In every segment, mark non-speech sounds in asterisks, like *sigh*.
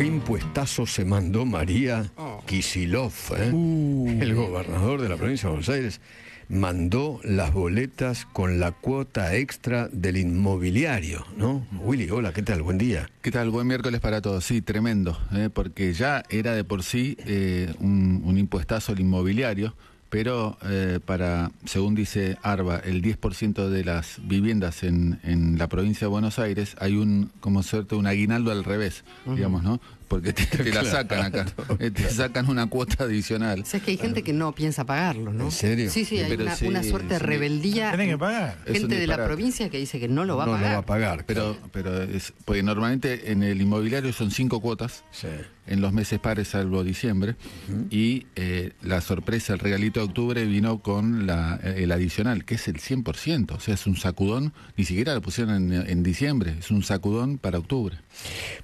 qué impuestazo se mandó María oh. Kisilov, eh? uh. el gobernador de la provincia de Buenos Aires, mandó las boletas con la cuota extra del inmobiliario, ¿no? Willy, hola, ¿qué tal? Buen día. ¿Qué tal? Buen miércoles para todos. Sí, tremendo, eh, porque ya era de por sí eh, un, un impuestazo el inmobiliario pero eh, para, según dice Arba, el 10% de las viviendas en, la provincia de Buenos Aires hay un, como suerte, un aguinaldo al revés, digamos, ¿no? Porque te, *laughs* la *laughs* sacan acá, *laughs* eh, te sacan una cuota adicional. O sea, que hay gente que no piensa pagarlo, ¿no? ¿En serio? Sí, sí, hay una, suerte de rebeldía. Tienen que pagar. Gente de la provincia que dice que no lo va a pagar. No lo va a pagar. Pero, pero es, porque normalmente en el inmobiliario son cinco cuotas. Sí en los meses pares, salvo diciembre, y eh, la sorpresa, el regalito de octubre vino con eh, el adicional, que es el 100%, o sea, es un sacudón, ni siquiera lo pusieron en, diciembre, es un sacudón para octubre.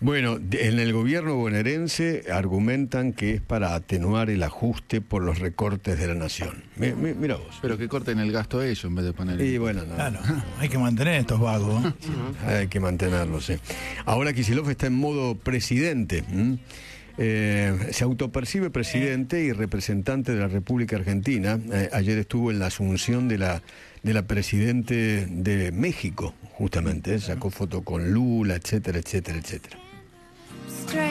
Bueno, en el gobierno bonaerense argumentan que es para atenuar el ajuste por los recortes de la nación. mira vos. Pero que corten el gasto ellos en vez de poner... Y bueno, Claro, hay que mantener estos vagos. *laughs* hay que mantenerlos, sí. Ahora Kisilov está en modo presidente. Eh, se autopercibe presidente y representante de la República Argentina. Eh, ayer estuvo en la asunción de la, de la presidente de México, justamente. sacó foto con Lula, etcétera, etcétera, etcétera.